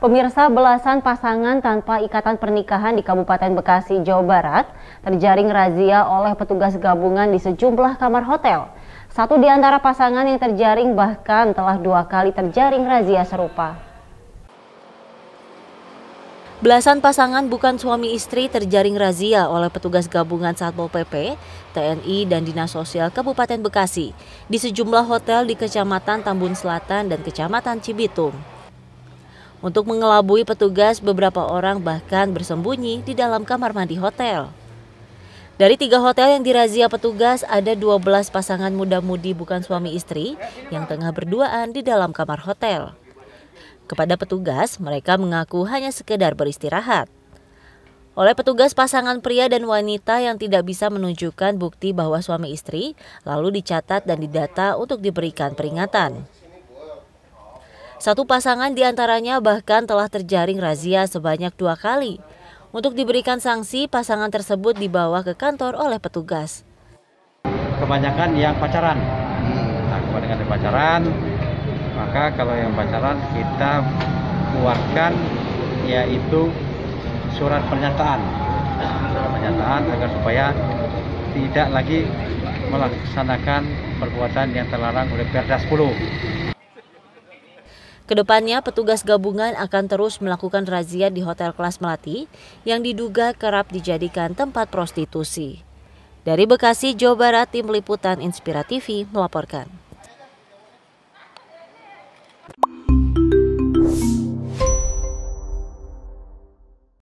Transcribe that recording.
Pemirsa belasan pasangan tanpa ikatan pernikahan di Kabupaten Bekasi, Jawa Barat terjaring razia oleh petugas gabungan di sejumlah kamar hotel. Satu di antara pasangan yang terjaring bahkan telah dua kali terjaring razia serupa. Belasan pasangan bukan suami istri terjaring razia oleh petugas gabungan Satpol PP, TNI, dan Dinas Sosial Kabupaten Bekasi di sejumlah hotel di Kecamatan Tambun Selatan dan Kecamatan Cibitung. Untuk mengelabui petugas, beberapa orang bahkan bersembunyi di dalam kamar mandi hotel. Dari tiga hotel yang dirazia petugas, ada 12 pasangan muda-mudi bukan suami istri yang tengah berduaan di dalam kamar hotel. Kepada petugas, mereka mengaku hanya sekedar beristirahat. Oleh petugas pasangan pria dan wanita yang tidak bisa menunjukkan bukti bahwa suami istri, lalu dicatat dan didata untuk diberikan peringatan. Satu pasangan diantaranya bahkan telah terjaring razia sebanyak dua kali. Untuk diberikan sanksi, pasangan tersebut dibawa ke kantor oleh petugas. Kebanyakan yang pacaran. Nah, kebanyakan yang pacaran, maka kalau yang pacaran kita keluarkan yaitu surat pernyataan. Surat pernyataan agar supaya tidak lagi melaksanakan perbuatan yang terlarang oleh Perda 10. Kedepannya, petugas gabungan akan terus melakukan razia di Hotel Kelas Melati yang diduga kerap dijadikan tempat prostitusi. Dari Bekasi, Jawa Barat, Tim Liputan Inspira TV melaporkan.